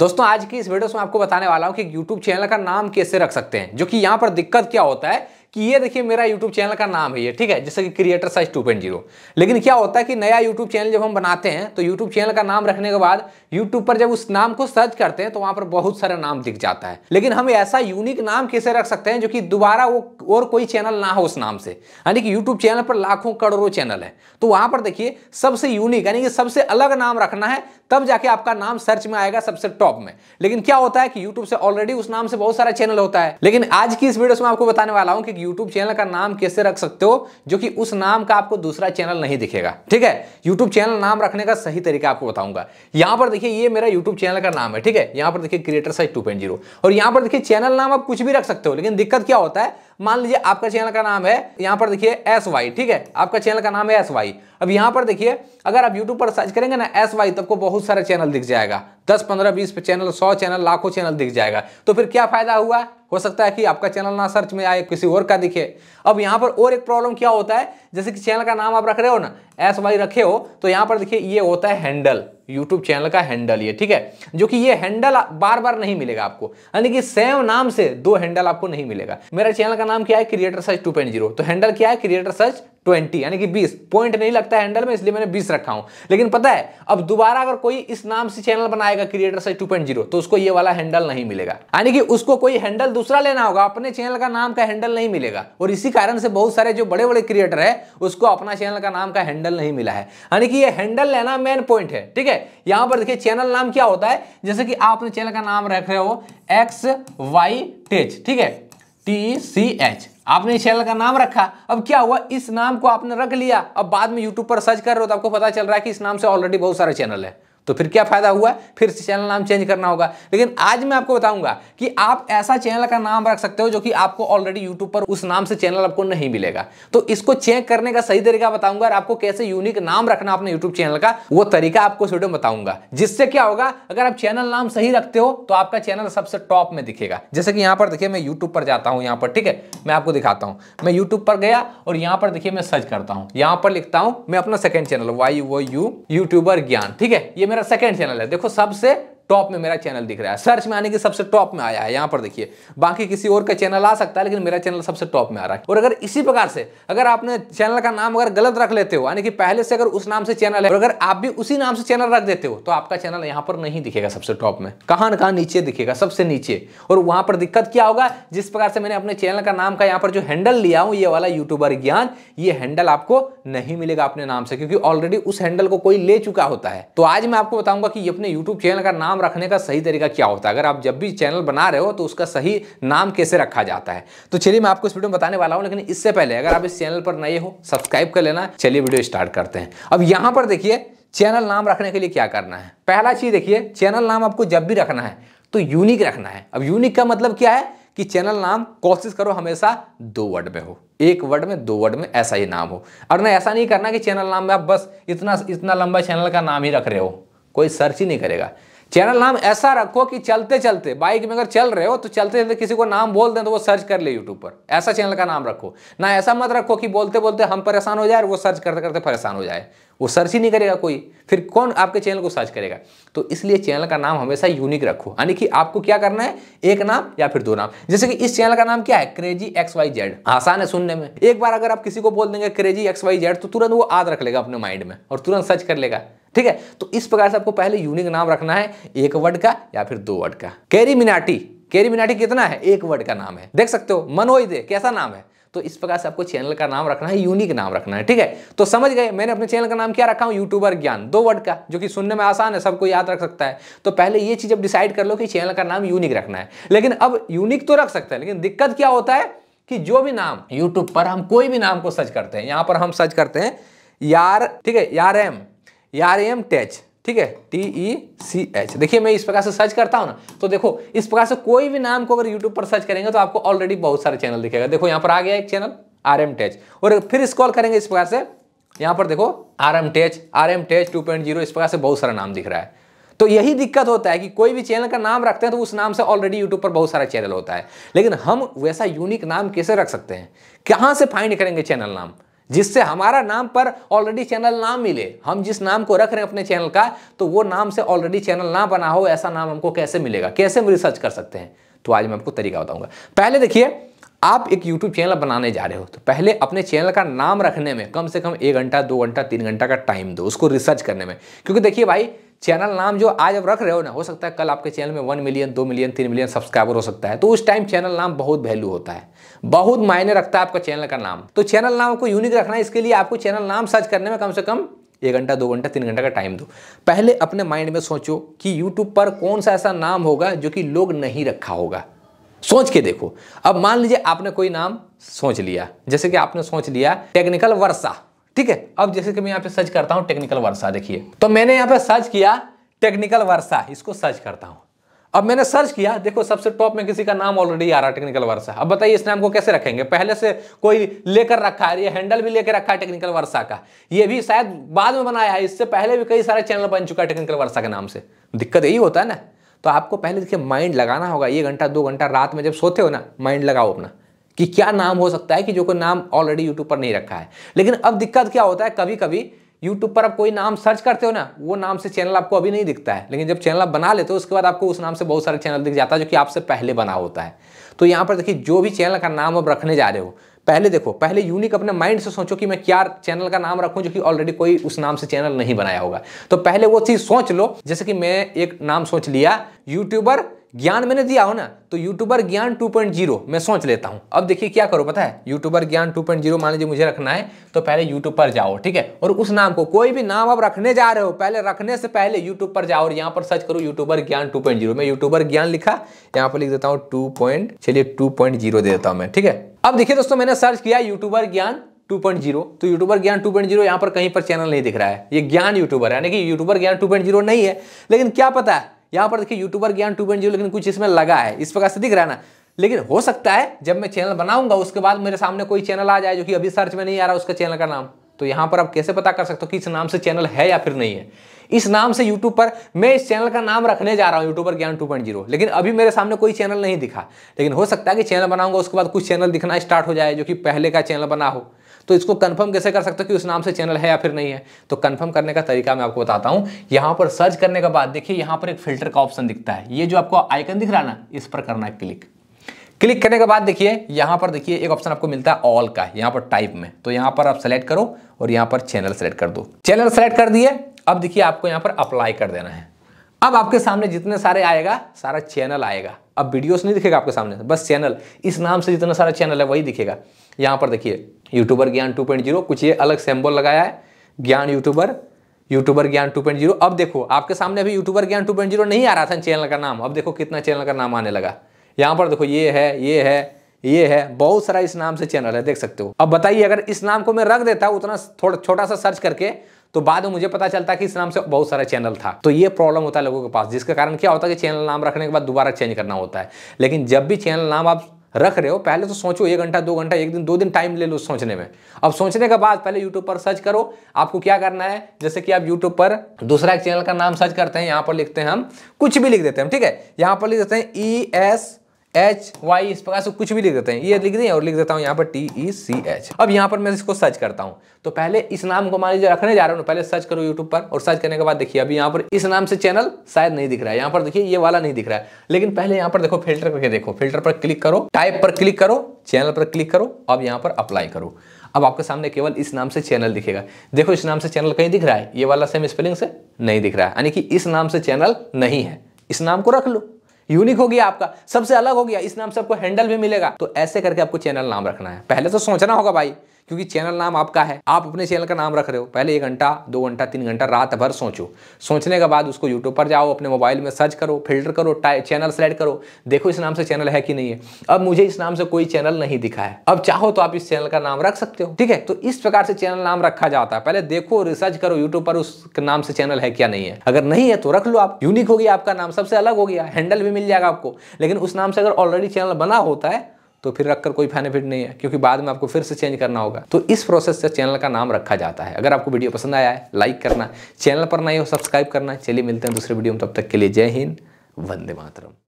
दोस्तों आज की इस वीडियो में आपको बताने वाला हूं कि यूट्यूब चैनल का नाम कैसे रख सकते हैं जो कि यहां पर दिक्कत क्या होता है कि ये देखिए मेरा यूट्यूब चैनल का नाम है ये ठीक है जैसे कि क्रिएटर साइज 2.0 लेकिन क्या होता है कि नया यूट्यूब चैनल जब हम बनाते हैं तो यूट्यूब चैनल का नाम रखने के बाद यूट्यूब पर जब उस नाम को सर्च करते हैं तो वहां पर बहुत सारा नाम दिख जाता है लेकिन हम ऐसा यूनिक नाम कैसे रख सकते हैं जो कि दोबारा वो और कोई चैनल ना हो उस नाम से यानी कि यूट्यूब चैनल पर लाखों करोड़ों चैनल है तो वहां पर देखिए सबसे यूनिक यानी कि सबसे अलग नाम रखना है तब जाके आपका नाम सर्च में आएगा सबसे टॉप में लेकिन क्या होता है कि यूट्यूब से ऑलरेडी उस नाम से बहुत सारा चैनल होता है लेकिन आज की इस वीडियो में आपको बताने वाला हूं कि यूट्यूब चैनल का नाम कैसे रख सकते हो जो कि उस नाम का आपको दूसरा चैनल नहीं दिखेगा ठीक है यूट्यूब चैनल नाम रखने का सही तरीका आपको बताऊंगा यहां पर देखिए ये मेरा यूट्यूब चैनल का नाम है ठीक है यहां पर देखिए क्रिएटर साइज टू और यहां पर देखिए चैनल नाम आप कुछ भी रख सकते हो लेकिन दिक्कत क्या होता है मान लीजिए आपका चैनल का नाम है यहां पर देखिए एस वाई ठीक है आपका चैनल का नाम है एस वाई अब यहां पर देखिए अगर आप यूट्यूब पर सर्च करेंगे ना एस वाई तब को बहुत सारे चैनल दिख जाएगा दस पंद्रह बीस चैनल सौ चैनल लाखों चैनल दिख जाएगा तो फिर क्या फायदा हुआ हो सकता है कि आपका चैनल ना सर्च में आए किसी और का दिखे अब यहां पर और एक प्रॉब्लम क्या होता है जैसे कि चैनल का नाम आप रख रहे हो ना एस वाई रखे हो तो यहां पर देखिए ये होता है हैंडल यूट्यूब चैनल का हैंडल ये ठीक है जो कि ये हैंडल बार बार नहीं मिलेगा आपको यानी कि सेम नाम से दो हैंडल आपको नहीं मिलेगा मेरा चैनल का नाम क्या है क्रिएटर सर्च टू पॉइंट तो हैंडल क्या है क्रिएटर सर्च ट्वेंटी यानी कि बीस पॉइंट नहीं लगता है हैंडल में इसलिए मैंने बीस रखा हूं लेकिन पता है अब दोबारा अगर कोई इस नाम से चैनल बनाएगा क्रिएटर से टू तो उसको ये वाला हैंडल नहीं मिलेगा यानी कि उसको कोई हैंडल दूसरा लेना होगा अपने चैनल का नाम का हैंडल नहीं मिलेगा और इसी कारण से बहुत सारे जो बड़े बड़े क्रिएटर है उसको अपना चैनल का नाम का हैंडल नहीं मिला है यानी कि ये हैंडल लेना मेन पॉइंट है ठीक है यहां पर देखिए चैनल नाम क्या होता है जैसे कि आप अपने चैनल का नाम रख रहे हो एक्स वाई टेच ठीक है टी सी एच आपने इस चैनल का नाम रखा अब क्या हुआ इस नाम को आपने रख लिया अब बाद में यूट्यूब पर सर्च कर रहे हो तो आपको पता चल रहा है कि इस नाम से ऑलरेडी बहुत सारे चैनल है तो फिर क्या फ़ायदा हुआ फिर से चैनल नाम चेंज करना होगा लेकिन आज मैं आपको बताऊंगा कि आप ऐसा चैनल का नाम रख सकते हो जो कि आपको ऑलरेडी यूट्यूब पर उस नाम से चैनल आपको नहीं मिलेगा तो इसको चेक करने का सही तरीका बताऊंगा और आपको कैसे यूनिक नाम रखना अपने यूट्यूब चैनल का वो तरीका आपको वीडियो में बताऊंगा जिससे क्या होगा अगर आप चैनल नाम सही रखते हो तो आपका चैनल सबसे टॉप में दिखेगा जैसे कि यहाँ पर देखिए मैं यूट्यूब पर जाता हूँ यहाँ पर ठीक है मैं आपको दिखाता हूँ मैं यूट्यूब पर गया और यहां पर देखिए मैं सर्च करता हूँ यहाँ पर लिखता हूं मैं अपना सेकेंड चैनल वाई वो यू यूट्यूबर ज्ञान ठीक है ये मेरा सेकेंड चैनल है देखो सबसे टॉप में मेरा चैनल दिख रहा है सर्च में आने के सबसे टॉप में आया है यहाँ पर देखिए बाकी किसी और का चैनल आ सकता है लेकिन मेरा चैनल सबसे टॉप में आ रहा है और अगर इसी प्रकार से अगर आपने चैनल का नाम अगर गलत रख लेते हो यानी कि पहले से अगर उस नाम से चैनल है और अगर आप भी उसी नाम से चैनल रख देते हो तो आपका चैनल यहाँ पर नहीं दिखेगा सबसे टॉप में कहा ना नीचे दिखेगा सबसे नीचे और वहां पर दिक्कत क्या होगा जिस प्रकार से मैंने अपने चैनल का नाम का यहाँ पर जो हैंडल लिया हूँ ये वाला यूट्यूबर ज्ञान ये हैंडल आपको नहीं मिलेगा अपने नाम से क्योंकि ऑलरेडी उस हैंडल को कोई ले चुका होता है तो आज मैं आपको बताऊंगा कि अपने यूट्यूब चैनल का नाम नाम रखने का सही तरीका क्या होता है अगर आप जब भी चैनल बना रहे हो तो उसका सही नाम कैसे रखा जाता है तो चलिए मैं आपको इस वीडियो में बताने वाला हूँ लेकिन इससे पहले अगर आप इस चैनल पर नए हो सब्सक्राइब कर लेना चलिए वीडियो स्टार्ट करते हैं अब यहाँ पर देखिए चैनल नाम रखने के लिए क्या करना है पहला चीज़ देखिए चैनल नाम आपको जब भी रखना है तो यूनिक रखना है अब यूनिक का मतलब क्या है कि चैनल नाम कोशिश करो हमेशा दो वर्ड में हो एक वर्ड में दो वर्ड में ऐसा ही नाम हो और ना ऐसा नहीं करना कि चैनल नाम में आप बस इतना इतना लंबा चैनल का नाम ही रख रहे हो कोई सर्च ही नहीं करेगा चैनल नाम ऐसा रखो कि चलते चलते बाइक में अगर चल रहे हो तो चलते चलते किसी को नाम बोल दें तो वो सर्च कर ले यूट्यूब पर ऐसा चैनल का नाम रखो ना ऐसा मत रखो कि बोलते बोलते हम परेशान हो जाए और वो सर्च करते करते परेशान हो जाए वो सर्च ही नहीं करेगा कोई फिर कौन आपके चैनल को सर्च करेगा तो इसलिए चैनल का नाम हमेशा यूनिक रखो यानी कि आपको क्या करना है एक नाम या फिर दो नाम जैसे कि इस चैनल का नाम क्या है क्रेजी एक्स वाई जेड आसान है सुनने में एक बार अगर आप किसी को बोल देंगे क्रेजी एक्स वाई जेड तो तुरंत वो याद रख लेगा अपने माइंड में और तुरंत सर्च कर लेगा ठीक है तो इस प्रकार से आपको पहले यूनिक नाम रखना है एक वर्ड का या फिर दो वर्ड का कैरी मिनाटी कैरी मिनाटी कितना है एक वर्ड का नाम है देख सकते हो मनोई दे कैसा नाम है तो इस प्रकार से आपको चैनल का नाम रखना है यूनिक नाम रखना है ठीक है तो समझ गए मैंने अपने चैनल का नाम क्या रखा हूं यूट्यूबर ज्ञान दो वर्ड का जो कि सुनने में आसान है सबको याद रख सकता है तो पहले ये चीज़ अब डिसाइड कर लो कि चैनल का नाम यूनिक रखना है लेकिन अब यूनिक तो रख सकता है लेकिन दिक्कत क्या होता है कि जो भी नाम यूट्यूब पर हम कोई भी नाम को सर्च करते हैं यहां पर हम सर्च करते हैं यार ठीक है यार एम आर एम टैच ठीक है टी ई सी एच देखिए मैं इस प्रकार से सर्च करता हूँ ना तो देखो इस प्रकार से कोई भी नाम को अगर यूट्यूब पर सर्च करेंगे तो आपको ऑलरेडी बहुत सारे चैनल दिखेगा देखो यहाँ पर आ गया एक चैनल आर एम टैच और फिर स्कॉल करेंगे इस प्रकार से यहाँ पर देखो R M tech R M tech two point zero इस प्रकार से बहुत सारा नाम दिख रहा है तो यही दिक्कत होता है कि कोई भी चैनल का नाम रखते हैं तो उस नाम से ऑलरेडी यूट्यूब पर बहुत सारा चैनल होता है लेकिन हम वैसा यूनिक नाम कैसे रख सकते हैं कहाँ से फाइंड करेंगे चैनल नाम जिससे हमारा नाम पर ऑलरेडी चैनल नाम मिले हम जिस नाम को रख रहे हैं अपने चैनल का तो वो नाम से ऑलरेडी चैनल ना बना हो ऐसा नाम हमको कैसे मिलेगा कैसे हम रिसर्च कर सकते हैं तो आज मैं आपको तरीका बताऊंगा पहले देखिए आप एक YouTube चैनल बनाने जा रहे हो तो पहले अपने चैनल का नाम रखने में कम से कम एक घंटा दो घंटा तीन घंटा का टाइम दो उसको रिसर्च करने में क्योंकि देखिए भाई चैनल नाम जो आज आप रख रहे हो ना हो सकता है कल आपके चैनल में वन मिलियन दो मिलियन तीन मिलियन सब्सक्राइबर हो सकता है तो उस टाइम चैनल नाम बहुत वैल्यू होता है बहुत मायने रखता है आपका चैनल का नाम तो चैनल नाम को यूनिक रखना है इसके लिए आपको चैनल नाम सर्च करने में कम से कम एक घंटा दो घंटा तीन घंटा का टाइम दो पहले अपने माइंड में सोचो कि यूट्यूब पर कौन सा ऐसा नाम होगा जो कि लोग नहीं रखा होगा सोच के देखो अब मान लीजिए आपने कोई नाम सोच लिया जैसे कि आपने सोच लिया टेक्निकल वर्षा ठीक है अब जैसे कि मैं यहाँ पे सर्च करता हूँ टेक्निकल वर्षा देखिए तो मैंने यहाँ पे सर्च किया टेक्निकल वर्षा इसको सर्च करता हूँ अब मैंने सर्च किया देखो सबसे टॉप में किसी का नाम ऑलरेडी आ रहा टेक्निकल वर्षा अब बताइए इस नाम को कैसे रखेंगे पहले से कोई लेकर रखा है ये हैंडल भी लेकर रखा है टेक्निकल वर्षा का ये भी शायद बाद में बनाया है इससे पहले भी कई सारे चैनल बन चुका है टेक्निकल वर्षा के नाम से दिक्कत यही होता है ना तो आपको पहले देखिए माइंड लगाना होगा ये घंटा दो घंटा रात में जब सोते हो ना माइंड लगाओ अपना कि क्या नाम हो सकता है कि जो कोई नाम ऑलरेडी यूट्यूब पर नहीं रखा है लेकिन अब दिक्कत क्या होता है कभी कभी यूट्यूब पर आप कोई नाम सर्च करते हो ना वो नाम से चैनल आपको अभी नहीं दिखता है लेकिन जब चैनल आप बना लेते हो उसके बाद आपको उस नाम से बहुत सारे चैनल दिख जाता है जो कि आपसे पहले बना होता है तो यहाँ पर देखिए जो भी चैनल का नाम आप रखने जा रहे हो पहले देखो पहले यूनिक अपने माइंड से सोचो कि मैं क्या चैनल का नाम रखूं जो कि ऑलरेडी कोई उस नाम से चैनल नहीं बनाया होगा तो पहले वो चीज़ सोच लो जैसे कि मैं एक नाम सोच लिया यूट्यूबर ज्ञान मैंने दिया हो ना तो यूट्यूबर ज्ञान 2.0 मैं सोच लेता हूँ अब देखिए क्या करो पता है यूट्यूबर ज्ञान 2.0 मान लीजिए मुझे रखना है तो पहले यूट्यूब पर जाओ ठीक है और उस नाम को कोई भी नाम आप रखने जा रहे हो पहले रखने से पहले यूट्यूब पर जाओ और यहां पर सर्च करो यूट्यूबर ज्ञान टू मैं यूट्यूबर ज्ञान लिखा यहाँ पर लिख देता हूँ टू चलिए टू दे देता हूँ मैं ठीक है अब देखिए दोस्तों मैंने सर्च किया यूट्यूबर ज्ञान 2.0 तो यूट्यूबर ज्ञान 2.0 यहां पर कहीं पर चैनल नहीं दिख रहा है ये ज्ञान यूट्यूबर है यानी कि यूट्यूबर ज्ञान 2.0 नहीं है लेकिन क्या पता है यहाँ पर देखिए यूट्यूबर ज्ञान टू oh, लेकिन कुछ इसमें लगा है इस प्रकार से दिख रहा है ना लेकिन हो सकता है जब मैं चैनल बनाऊंगा उसके बाद मेरे सामने कोई चैनल आ जाए जो कि अभी सर्च में नहीं आ रहा उसका चैनल का नाम तो यहाँ पर आप कैसे पता कर सकते हो कि इस नाम से चैनल है या फिर नहीं है इस नाम से YouTube पर मैं इस चैनल का नाम रखने जा रहा हूँ यूट्यूबर ज्ञान 2.0 लेकिन अभी मेरे सामने कोई चैनल नहीं दिखा लेकिन हो सकता है कि चैनल बनाऊंगा उसके बाद कुछ चैनल दिखना स्टार्ट हो जाए जो कि पहले का चैनल बना हो तो इसको कंफर्म कैसे कर सकते हो कि उस नाम से चैनल है या फिर नहीं है तो कंफर्म करने का तरीका मैं आपको बताता हूँ यहाँ पर सर्च करने के बाद देखिए यहाँ पर एक फिल्टर का ऑप्शन दिखता है ये जो आपको आइकन दिख रहा है ना इस पर करना है क्लिक क्लिक करने के बाद देखिए यहाँ पर देखिए एक ऑप्शन आपको मिलता है ऑल का यहाँ पर टाइप में तो यहाँ पर आप सेलेक्ट करो और यहाँ पर चैनल सेलेक्ट कर दो चैनल सेलेक्ट कर दिए अब देखिए आपको यहाँ पर अप्लाई कर देना है अब आपके सामने जितने सारे आएगा सारा चैनल आएगा अब वीडियोस नहीं दिखेगा आपके सामने बस चैनल इस नाम से जितना सारा चैनल है वही दिखेगा यहाँ पर देखिए यूट्यूबर ज्ञान 2.0 कुछ ये अलग सेम्बल लगाया है ज्ञान यूट्यूबर यूट्यूबर ज्ञान 2.0 अब देखो आपके सामने अभी यूट्यूबर ज्ञान 2.0 नहीं आ रहा था चैनल का नाम अब देखो कितना चैनल का नाम आने लगा यहाँ पर देखो ये है ये है ये है बहुत सारा इस नाम से चैनल है देख सकते हो अब बताइए अगर इस नाम को मैं रख देता उतना थोड़ा छोटा सा सर्च करके तो बाद में मुझे पता चलता कि इस नाम से बहुत सारा चैनल था तो ये प्रॉब्लम होता है लोगों के पास जिसका कारण क्या होता है कि चैनल नाम रखने के बाद दोबारा चेंज करना होता है लेकिन जब भी चैनल नाम आप रख रहे हो पहले तो सोचो एक घंटा दो घंटा एक दिन दो दिन टाइम ले लो सोचने में अब सोचने के बाद पहले यूट्यूब पर सर्च करो आपको क्या करना है जैसे कि आप यूट्यूब पर दूसरा एक चैनल का नाम सर्च करते हैं यहां पर लिखते हैं हम कुछ भी लिख देते हैं ठीक है यहां पर लिख देते हैं E e S H Y इस प्रकार से कुछ भी लिख देते हैं ये लिख दें और लिख देता हूँ यहाँ पर टी ई सी एच अब यहाँ पर मैं इसको सर्च करता हूँ तो पहले इस नाम को मान लीजिए रखने जा रहा हूँ पहले सर्च करो यूट्यूब पर और सर्च करने के बाद देखिए अभी यहाँ पर इस नाम से चैनल शायद नहीं दिख रहा है यहाँ पर देखिए ये वाला नहीं दिख रहा है लेकिन पहले यहाँ पर देखो फिल्टर करके देखो फिल्टर पर क्लिक करो टाइप पर क्लिक करो चैनल पर क्लिक करो अब यहाँ पर अप्लाई करो अब आपके सामने केवल इस नाम से चैनल दिखेगा देखो इस नाम से चैनल कहीं दिख रहा है ये वाला सेम स्पेलिंग से नहीं दिख रहा है यानी कि इस नाम से चैनल नहीं है इस नाम को रख लो यूनिक हो गया आपका सबसे अलग हो गया इस नाम से आपको हैंडल भी मिलेगा तो ऐसे करके आपको चैनल नाम रखना है पहले तो सोचना होगा भाई क्योंकि चैनल नाम आपका है आप अपने चैनल का नाम रख रहे हो पहले एक घंटा दो घंटा तीन घंटा रात भर सोचो सोचने के बाद उसको यूट्यूब पर जाओ अपने मोबाइल में सर्च करो फिल्टर करो चैनल सेलेक्ट करो देखो इस नाम से चैनल है कि नहीं है अब मुझे इस नाम से कोई चैनल नहीं दिखा है अब चाहो तो आप इस चैनल का नाम रख सकते हो ठीक है तो इस प्रकार से चैनल नाम रखा जाता है पहले देखो रिसर्च करो यूट्यूब पर उस नाम से चैनल है क्या नहीं है अगर नहीं है तो रख लो आप यूनिक हो गया आपका नाम सबसे अलग हो गया हैंडल भी मिल जाएगा आपको लेकिन उस नाम से अगर ऑलरेडी चैनल बना होता है तो फिर रखकर कोई बेनिफिट नहीं है क्योंकि बाद में आपको फिर से चेंज करना होगा तो इस प्रोसेस से चैनल का नाम रखा जाता है अगर आपको वीडियो पसंद आया है लाइक करना चैनल पर नहीं हो सब्सक्राइब करना चलिए मिलते हैं दूसरे वीडियो में तब तक के लिए जय हिंद वंदे मातरम